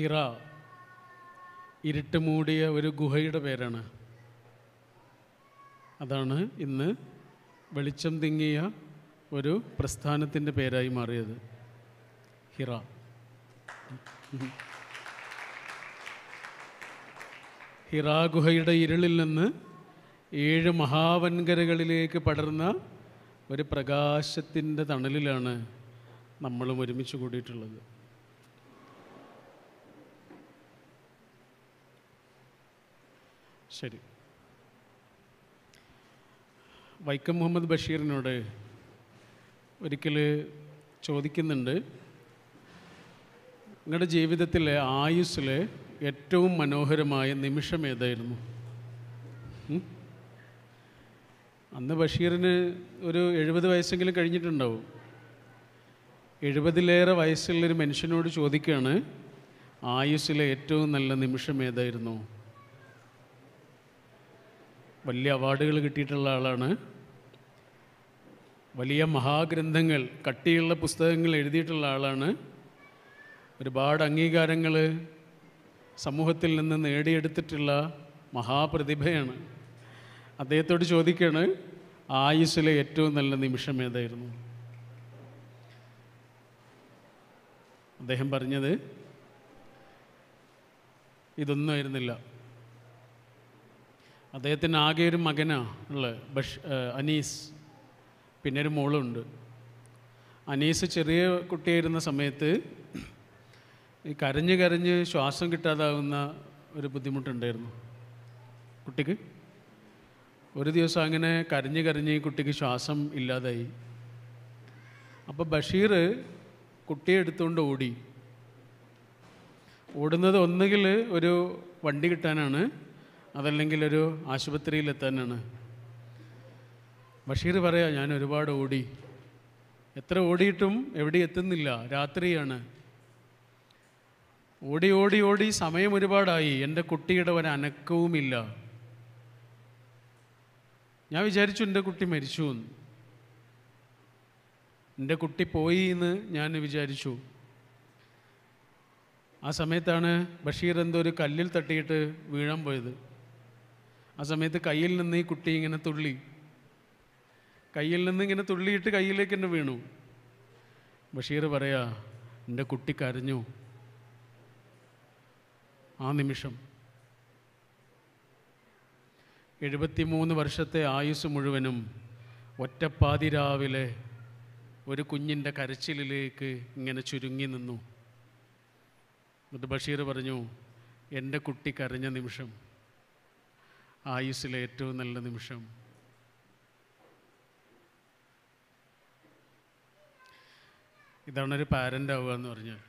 ഹിറ ഇരുട്ട് മൂടിയ ഒരു ഗുഹയുടെ പേരാണ് അതാണ് ഇന്ന് വെളിച്ചം തിങ്ങിയ ഒരു പ്രസ്ഥാനത്തിൻ്റെ പേരായി മാറിയത് ഹിറ ഹിറ ഗുഹയുടെ ഇരുളിൽ നിന്ന് ഏഴ് മഹാവൻകരകളിലേക്ക് പടർന്ന ഒരു പ്രകാശത്തിൻ്റെ തണലിലാണ് നമ്മളും ഒരുമിച്ച് കൂടിയിട്ടുള്ളത് ശരി വൈക്കം മുഹമ്മദ് ബഷീറിനോട് ഒരിക്കൽ ചോദിക്കുന്നുണ്ട് നിങ്ങളുടെ ജീവിതത്തിലെ ആയുസ്സിലെ ഏറ്റവും മനോഹരമായ നിമിഷം ഏതായിരുന്നു അന്ന് ബഷീറിന് ഒരു എഴുപത് വയസ്സെങ്കിലും കഴിഞ്ഞിട്ടുണ്ടാവും എഴുപതിലേറെ വയസ്സുള്ളൊരു മനുഷ്യനോട് ചോദിക്കുകയാണ് ആയുസ്സിലെ ഏറ്റവും നല്ല നിമിഷം ഏതായിരുന്നു വലിയ അവാർഡുകൾ കിട്ടിയിട്ടുള്ള ആളാണ് വലിയ മഹാഗ്രന്ഥങ്ങൾ കട്ടിയുള്ള പുസ്തകങ്ങൾ എഴുതിയിട്ടുള്ള ആളാണ് ഒരുപാട് അംഗീകാരങ്ങൾ സമൂഹത്തിൽ നിന്ന് നേടിയെടുത്തിട്ടുള്ള മഹാപ്രതിഭയാണ് അദ്ദേഹത്തോട് ചോദിക്കുകയാണ് ആയുസ്സിലെ ഏറ്റവും നല്ല നിമിഷം ഏതായിരുന്നു അദ്ദേഹം പറഞ്ഞത് ഇതൊന്നും ആയിരുന്നില്ല അദ്ദേഹത്തിന് ആകെ ഒരു മകനാണ് ഉള്ളത് ബഷ് അനീസ് പിന്നെ ഒരു മോളുണ്ട് അനീസ് ചെറിയ കുട്ടിയായിരുന്ന സമയത്ത് ഈ കരഞ്ഞ് കരഞ്ഞ് ശ്വാസം കിട്ടാതാകുന്ന ഒരു ബുദ്ധിമുട്ടുണ്ടായിരുന്നു കുട്ടിക്ക് ഒരു ദിവസം അങ്ങനെ കരഞ്ഞ് കരഞ്ഞ് കുട്ടിക്ക് ശ്വാസം ഇല്ലാതായി അപ്പോൾ ബഷീർ കുട്ടിയെ എടുത്തുകൊണ്ട് ഓടി ഓടുന്നത് ഒന്നുകിൽ ഒരു വണ്ടി കിട്ടാനാണ് അതല്ലെങ്കിൽ ഒരു ആശുപത്രിയിൽ എത്താനാണ് ബഷീർ പറയാം ഞാൻ ഒരുപാട് ഓടി എത്ര ഓടിയിട്ടും എവിടെ എത്തുന്നില്ല രാത്രിയാണ് ഓടി ഓടി ഓടി സമയം ഒരുപാടായി എൻ്റെ കുട്ടിയുടെ ഒരനക്കവുമില്ല അനക്കവുമില്ല ഞാൻ വിചാരിച്ചു എൻ്റെ കുട്ടി മരിച്ചു എന്ന് എൻ്റെ കുട്ടി പോയി എന്ന് ഞാൻ വിചാരിച്ചു ആ സമയത്താണ് ബഷീർ എന്തോ ഒരു കല്ലിൽ തട്ടിയിട്ട് വീഴാൻ പോയത് ആ സമയത്ത് കയ്യിൽ നിന്ന് ഈ കുട്ടി ഇങ്ങനെ തുള്ളി കയ്യിൽ നിന്ന് ഇങ്ങനെ തുള്ളിയിട്ട് കയ്യിലേക്ക് തന്നെ വീണു ബഷീർ പറയാ എൻ്റെ കുട്ടി കരഞ്ഞു ആ നിമിഷം എഴുപത്തിമൂന്ന് വർഷത്തെ ആയുസ് മുഴുവനും രാവിലെ ഒരു കുഞ്ഞിൻ്റെ കരച്ചിലിലേക്ക് ഇങ്ങനെ ചുരുങ്ങി നിന്നു എന്നിട്ട് ബഷീർ പറഞ്ഞു എൻ്റെ കുട്ടി കരഞ്ഞ നിമിഷം ആയുസ്സിലെ ഏറ്റവും നല്ല നിമിഷം ഇതാണ് ഒരു പാരൻ്റ് ആവുക എന്ന് പറഞ്ഞാൽ